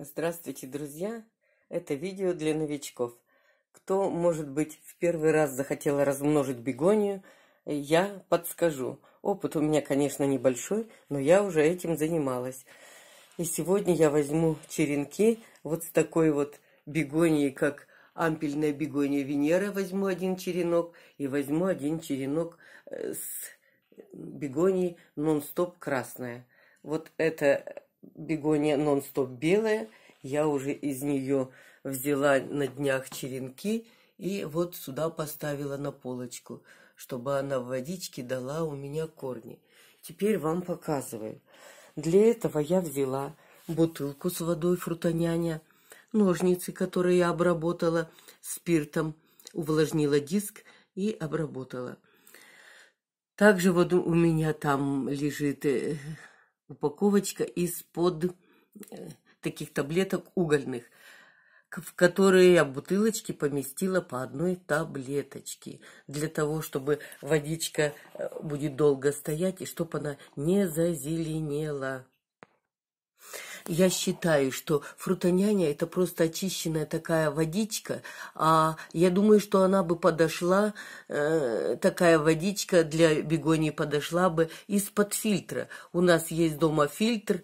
Здравствуйте, друзья! Это видео для новичков. Кто, может быть, в первый раз захотел размножить бегонию, я подскажу. Опыт у меня, конечно, небольшой, но я уже этим занималась. И сегодня я возьму черенки вот с такой вот бегонии, как ампельная бегония Венера, возьму один черенок, и возьму один черенок э, с бегонией нон-стоп красная. Вот это бегония нон-стоп белая. Я уже из нее взяла на днях черенки и вот сюда поставила на полочку, чтобы она в водичке дала у меня корни. Теперь вам показываю. Для этого я взяла бутылку с водой фрутоняня, ножницы, которые я обработала спиртом, увлажнила диск и обработала. Также вот у меня там лежит э, упаковочка из-под э, таких таблеток угольных, в которые я бутылочки поместила по одной таблеточке, для того, чтобы водичка э, будет долго стоять и чтобы она не зазеленела. Я считаю, что фрутоняня – это просто очищенная такая водичка, а я думаю, что она бы подошла, э, такая водичка для бегонии подошла бы из-под фильтра. У нас есть дома фильтр,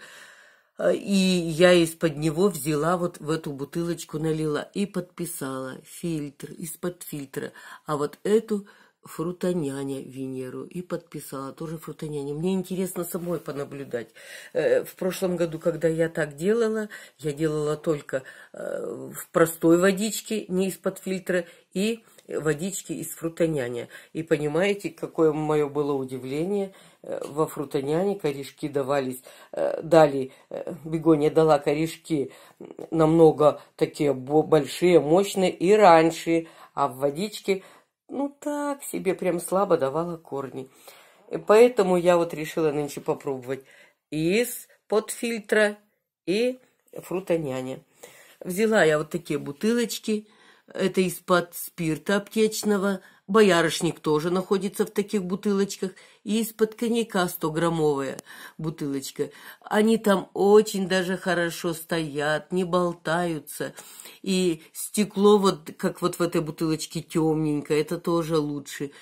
э, и я из-под него взяла, вот в эту бутылочку налила и подписала фильтр, из-под фильтра. А вот эту – фрутоняня Венеру и подписала тоже фрутоняня. Мне интересно самой понаблюдать. Э, в прошлом году, когда я так делала, я делала только э, в простой водичке, не из-под фильтра, и водички из фрутоняня. И понимаете, какое мое было удивление. Э, во фрутоняне корешки давались, дали, бегония дала корешки намного такие большие, мощные и раньше, а в водичке ну так себе, прям слабо давала корни. И э, поэтому я вот решила нынче попробовать и из-под фильтра, и фрутоняня. Взяла я вот такие бутылочки, это из-под спирта аптечного, боярышник тоже находится в таких бутылочках, и из-под коньяка 100-граммовая бутылочка. Они там очень даже хорошо стоят, не болтаются. И стекло, вот как вот в этой бутылочке, темненькое, это тоже лучше.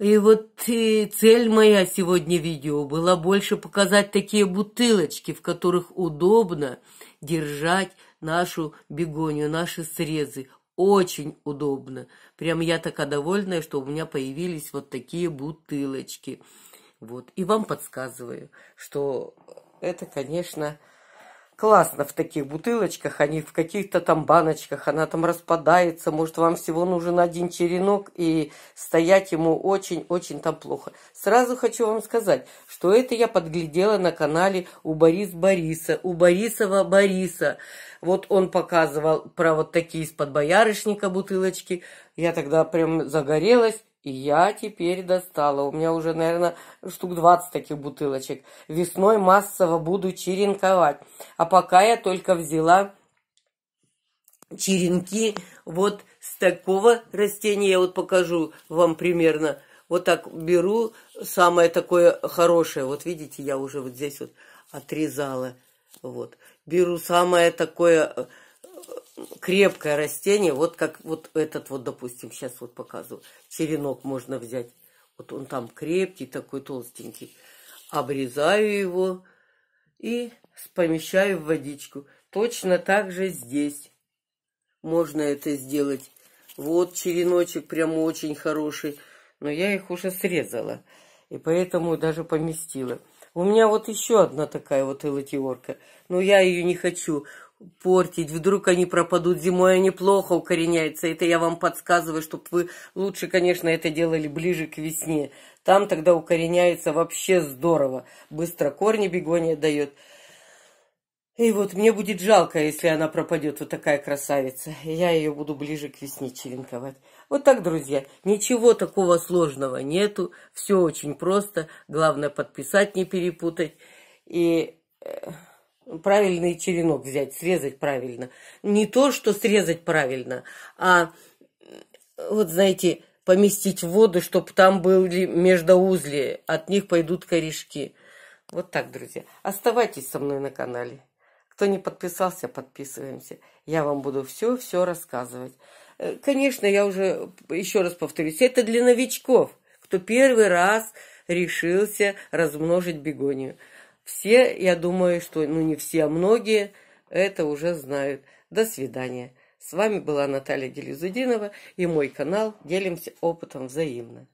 И вот и цель моя сегодня видео была больше показать такие бутылочки, в которых удобно держать нашу бегонию, наши срезы. Очень удобно. Прям я такая довольная, что у меня появились вот такие бутылочки. Вот. И вам подсказываю, что это, конечно, классно в таких бутылочках, а не в каких-то там баночках. Она там распадается, может, вам всего нужен один черенок, и стоять ему очень-очень там плохо. Сразу хочу вам сказать, что это я подглядела на канале у Борис Бориса, у Борисова Бориса. Вот он показывал про вот такие из-под боярышника бутылочки. Я тогда прям загорелась и я теперь достала. У меня уже, наверное, штук 20 таких бутылочек. Весной массово буду черенковать. А пока я только взяла черенки вот с такого растения. Я вот покажу вам примерно. Вот так беру самое такое хорошее. Вот видите, я уже вот здесь вот отрезала. Вот. Беру самое такое э, крепкое растение, вот как вот этот вот, допустим, сейчас вот показываю, черенок можно взять. Вот он там крепкий, такой толстенький. Обрезаю его и помещаю в водичку. Точно так же здесь можно это сделать. Вот череночек прямо очень хороший. Но я их уже срезала. И поэтому даже поместила. У меня вот еще одна такая вот элатиорка. Но я ее не хочу портить. Вдруг они пропадут зимой, они плохо укореняются. Это я вам подсказываю, чтобы вы лучше, конечно, это делали ближе к весне. Там тогда укореняется вообще здорово. Быстро корни бегония дает. И вот мне будет жалко, если она пропадет, вот такая красавица. Я ее буду ближе к весне черенковать. Вот так, друзья. Ничего такого сложного нету. Все очень просто. Главное подписать, не перепутать. И правильный черенок взять, срезать правильно. Не то, что срезать правильно, а вот знаете, поместить в воду, чтобы там были междоузли, от них пойдут корешки. Вот так, друзья. Оставайтесь со мной на канале. Кто не подписался, подписываемся. Я вам буду все-все рассказывать. Э, конечно, я уже еще раз повторюсь, это для новичков, кто первый раз решился размножить бегонию. Все, я думаю, что, ну не все, а многие это уже знают. До свидания. С вами была Наталья Делюзудинова и мой канал «Делимся опытом взаимно».